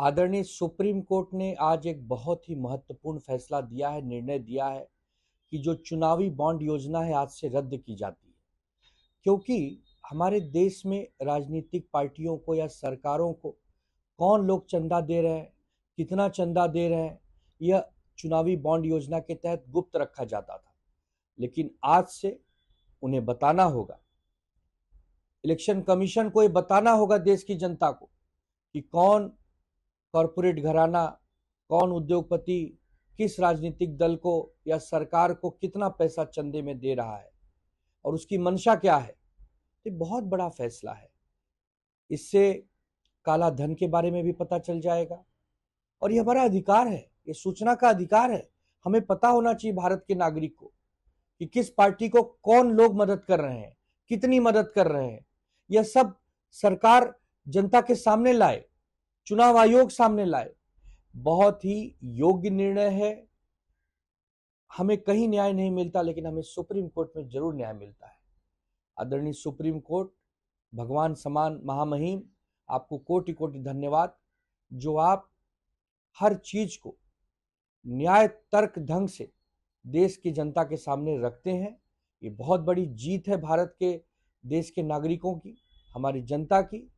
आदरणीय supreme court ने आज एक बहुत ही महत्वपूर्ण फैसला दिया है निर्णय दिया है कि जो चुनावी बॉन्ड योजना है आज से रद्द की जाती है क्योंकि हमारे देश में राजनीतिक पार्टियों को या सरकारों को कौन लोग चंदा दे रहे हैं कितना चंदा दे रहे हैं यह चुनावी बॉन्ड योजना के तहत गुप्त रखा जाता था लेकिन आज से उन्हें बताना होगा इलेक्शन कमीशन को यह बताना होगा देश की जनता को कि कौन कॉरपोरेट घराना कौन उद्योगपति किस राजनीतिक दल को या सरकार को कितना पैसा चंदे में दे रहा है और उसकी मंशा क्या है तो ये बहुत बड़ा फैसला है इससे काला धन के बारे में भी पता चल जाएगा और ये हमारा अधिकार है ये सूचना का अधिकार है हमें पता होना चाहिए भारत के नागरिक को कि किस पार्टी को कौन लोग मदद कर रहे हैं कितनी मदद कर रहे हैं यह सब सरकार जनता के सामने लाए चुनाव आयोग सामने लाए बहुत ही योग्य निर्णय है हमें कहीं न्याय नहीं मिलता लेकिन हमें सुप्रीम कोर्ट में जरूर न्याय मिलता है आदरणीय सुप्रीम कोर्ट भगवान समान महामहिम आपको कोटि कोटि धन्यवाद जो आप हर चीज को न्याय तर्क ढंग से देश की जनता के सामने रखते हैं ये बहुत बड़ी जीत है भारत के देश के नागरिकों की हमारी जनता की